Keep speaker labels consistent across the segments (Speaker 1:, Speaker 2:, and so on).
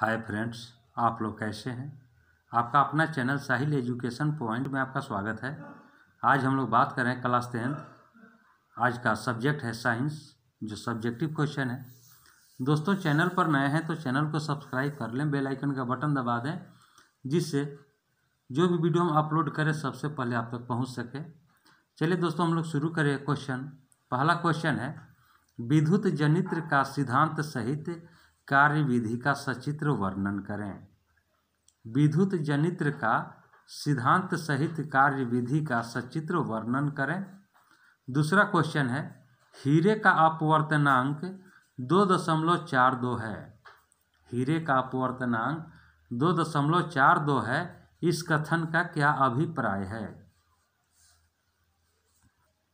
Speaker 1: hi friends आप लोग कैसे हैं आपका अपना चैनल साहिल एजुकेशन पॉइंट में आपका स्वागत है आज हम लोग बात कर रहे हैं क्लास टेंथ आज का सब्जेक्ट है साइंस जो सब्जेक्टिव क्वेश्चन है दोस्तों चैनल पर नए हैं तो चैनल को सब्सक्राइब कर लें बेल आइकन का बटन दबा दें जिससे जो भी वीडियो हम अपलोड करें सबसे पहले आप तक पहुँच सके चलिए दोस्तों हम लोग शुरू करें क्वेश्चन पहला क्वेश्चन है विद्युत जनित्र का सिद्धांत सहित कार्य विधि का सचित्र वर्णन करें विद्युत जनित्र का सिद्धांत सहित कार्य विधि का सचित्र वर्णन करें दूसरा क्वेश्चन है हीरे का अपवर्तनांक दो दशमलव चार दो है हीरे का अपवर्तनांक दो दशमलव चार दो है इस कथन का क्या अभिप्राय है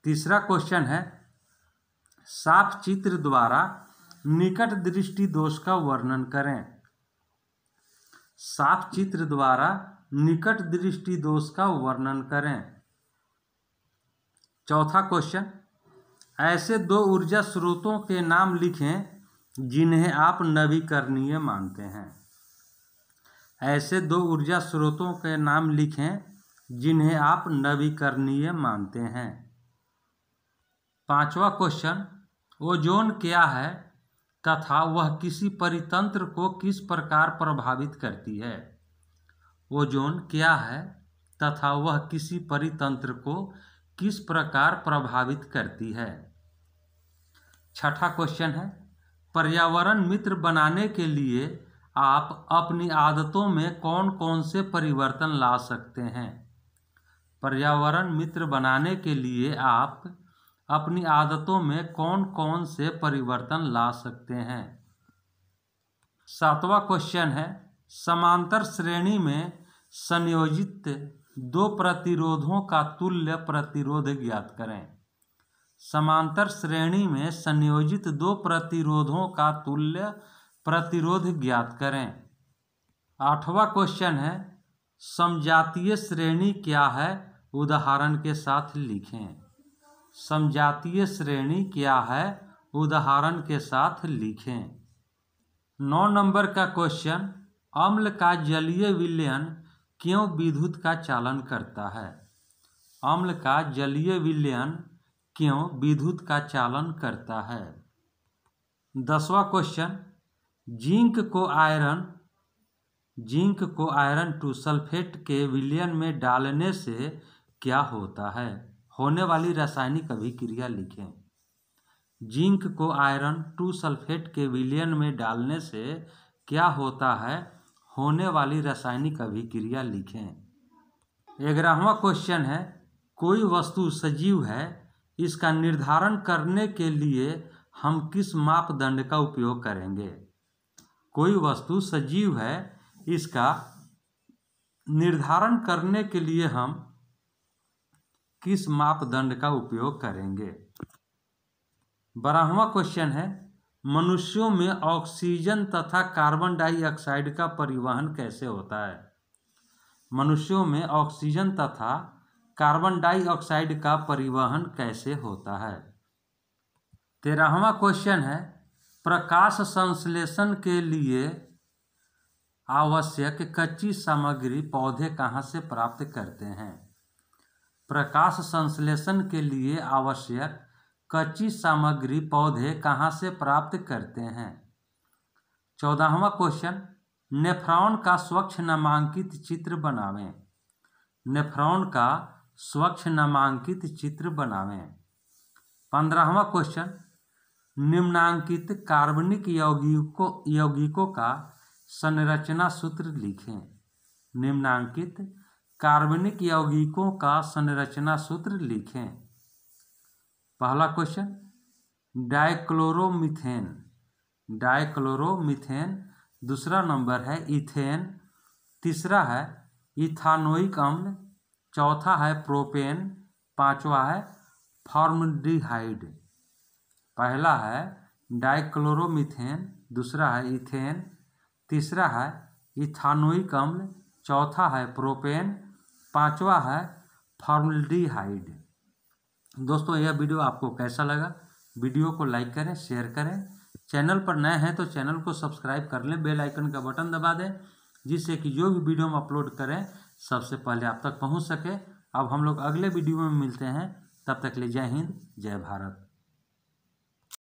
Speaker 1: तीसरा क्वेश्चन है साफ चित्र द्वारा निकट दृष्टि दोष का वर्णन करें साफ चित्र द्वारा निकट दृष्टि दोष का वर्णन करें चौथा क्वेश्चन ऐसे दो ऊर्जा स्रोतों के नाम लिखें जिन्हें आप नवीकरणीय मानते हैं ऐसे दो ऊर्जा स्रोतों के नाम लिखें जिन्हें आप नवीकरणीय मानते हैं पांचवा क्वेश्चन ओजोन क्या है तथा वह किसी परितंत्र को किस प्रकार प्रभावित करती है ओजोन क्या है तथा वह किसी परितंत्र को किस प्रकार प्रभावित करती है छठा क्वेश्चन है पर्यावरण मित्र बनाने के लिए आप अपनी आदतों में कौन कौन से परिवर्तन ला सकते हैं पर्यावरण मित्र बनाने के लिए आप अपनी आदतों में कौन कौन से परिवर्तन ला सकते हैं सातवां क्वेश्चन है समांतर श्रेणी में संयोजित दो प्रतिरोधों का तुल्य प्रतिरोध ज्ञात करें समांतर श्रेणी में संयोजित दो प्रतिरोधों का तुल्य प्रतिरोध ज्ञात करें आठवां क्वेश्चन है समजातीय श्रेणी क्या है उदाहरण के साथ लिखें समजातीय श्रेणी क्या है उदाहरण के साथ लिखें नौ नंबर का क्वेश्चन अम्ल का जलीय विलयन क्यों विद्युत का चालन करता है अम्ल का जलीय विलयन क्यों विद्युत का चालन करता है दसवा क्वेश्चन जिंक को आयरन जिंक को आयरन टू सल्फेट के विलयन में डालने से क्या होता है होने वाली रासायनिक अभिक्रिया लिखें जिंक को आयरन टू सल्फेट के विलयन में डालने से क्या होता है होने वाली रासायनिक अभिक्रिया लिखें ग्यारहवा क्वेश्चन है कोई वस्तु सजीव है इसका निर्धारण करने के लिए हम किस मापदंड का उपयोग करेंगे कोई वस्तु सजीव है इसका निर्धारण करने के लिए हम किस मापदंड का उपयोग करेंगे बारहवा क्वेश्चन है मनुष्यों में ऑक्सीजन तथा कार्बन डाइऑक्साइड का परिवहन कैसे होता है मनुष्यों में ऑक्सीजन तथा कार्बन डाइऑक्साइड का परिवहन कैसे होता है तेरहवा क्वेश्चन है प्रकाश संश्लेषण के लिए आवश्यक कच्ची सामग्री पौधे कहाँ से प्राप्त करते हैं प्रकाश संश्लेषण के लिए आवश्यक कच्ची सामग्री पौधे कहाँ से प्राप्त करते हैं चौदहवा क्वेश्चन नेफ्रॉन का स्वच्छ नामांकित चित्र बनावें नेफ्रॉन का स्वच्छ नामांकित चित्र बनावें पंद्रहवा क्वेश्चन निम्नांकित कार्बनिक यौगिकों यौगिकों का संरचना सूत्र लिखें निम्नांकित कार्बनिक यौगिकों का संरचना सूत्र लिखें पहला क्वेश्चन डाइक्लोरोमिथेन डाइक्लोरोमिथेन दूसरा नंबर है इथेन तीसरा है इथानोइक अम्ल चौथा है प्रोपेन पांचवा है फॉर्मडिहाइड पहला है डाइक्लोरोमिथेन दूसरा है इथेन तीसरा है इथानोइक अम्ल चौथा है प्रोपेन पांचवा है फॉर्मल्डिहाइड दोस्तों यह वीडियो आपको कैसा लगा वीडियो को लाइक करें शेयर करें चैनल पर नए हैं तो चैनल को सब्सक्राइब कर लें बेल आइकन का बटन दबा दें जिससे कि जो भी वीडियो हम अपलोड करें सबसे पहले आप तक पहुंच सके अब हम लोग अगले वीडियो में मिलते हैं तब तक ले जय हिंद जय भारत